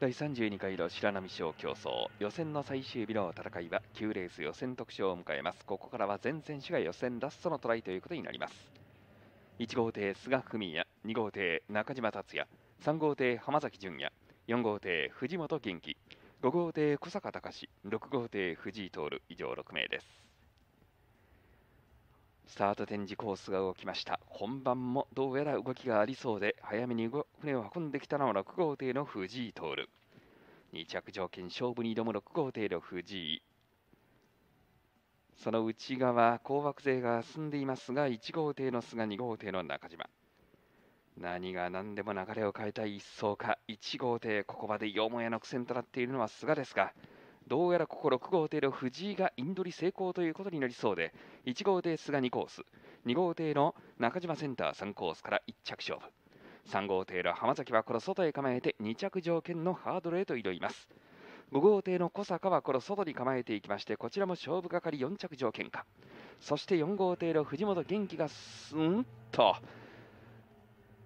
第32回の白波賞競争予選の最終日の戦いは9レース予選特賞を迎えますここからは全選手が予選ラストのトライということになります1号艇菅文也2号艇中島達也3号艇浜崎純也4号艇藤本元気5号艇小坂隆6号艇藤井徹以上6名ですスタート展示コースが動きました本番もどうやら動きがありそうで早めに船を運んできたのは6号艇の藤井徹2着条件勝負に挑む6号艇の藤井その内側高惑勢が進んでいますが1号艇の菅2号艇の中島何が何でも流れを変えたい一走か1号艇ここまでよもやの苦戦となっているのは菅ですがどうやらここ6号艇の藤井がインドリ成功ということになりそうで1号艇菅2コース2号艇の中島センター3コースから1着勝負3号艇の浜崎はこの外へ構えて2着条件のハードルへと挑みます5号艇の小坂はこの外に構えていきましてこちらも勝負係4着条件かそして4号艇の藤本元気がすんと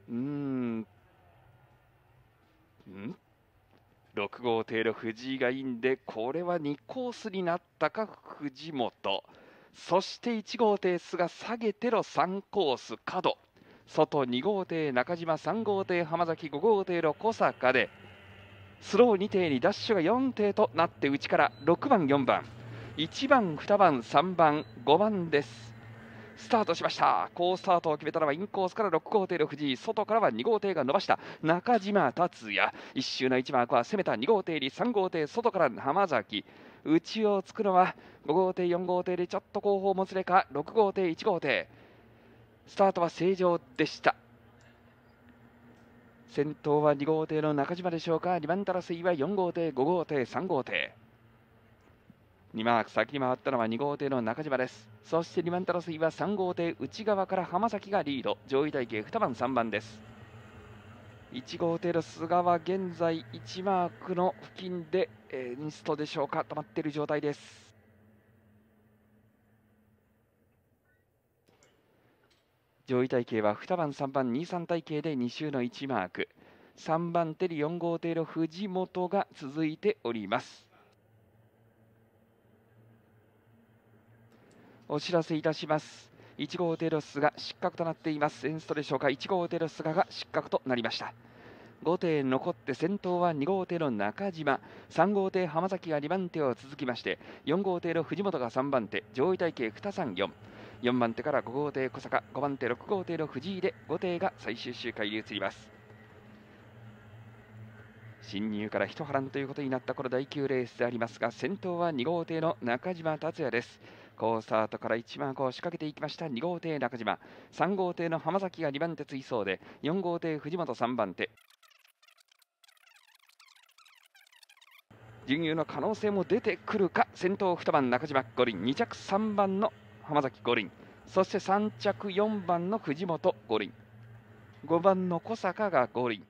うんうん6号艇の藤井がいいんでこれは2コースになったか藤本そして1号艇須が下げての3コース角外2号艇中島3号艇浜崎5号艇の小坂でスロー2艇にダッシュが4艇となって内から6番4番1番2番3番5番ですスタートしました好スタートを決めたのはインコースから6号艇の藤井外からは2号艇が伸ばした中島達也1周の1マークは攻めた2号艇に3号艇外から浜崎内をつくのは5号艇4号艇でちょっと後方もつれか6号艇1号艇スタートは正常でした先頭は2号艇の中島でしょうか2番ラスイは4号艇5号艇3号艇2マーク先に回ったのは2号艇の中島ですそして2番手争いは3号艇内側から浜崎がリード上位体系2番3番です1号艇の菅は現在1マークの付近で、えー、ンストでしょうか止まっている状態です上位体系は2番3番23体系で2周の1マーク3番手に4号艇の藤本が続いておりますお知らせいたします1号艇ロスが失格となっていますエンストでしょうか1号艇ロスが失格となりました5艇残って先頭は2号艇の中島3号艇浜崎が2番手を続きまして4号艇の藤本が3番手上位体系2三4 4番手から5号艇小坂5番手6号艇の藤井で5艇が最終周回に移ります進入から一波乱ということになったこの第9レースでありますが先頭は2号艇の中島達也です好スタートから1番仕掛けていきました2号艇中島3号艇の浜崎が2番手追走で4号艇藤本3番手準優の可能性も出てくるか先頭2番中島五輪2着3番の浜崎五輪そして3着4番の藤本五輪5番の小坂が五輪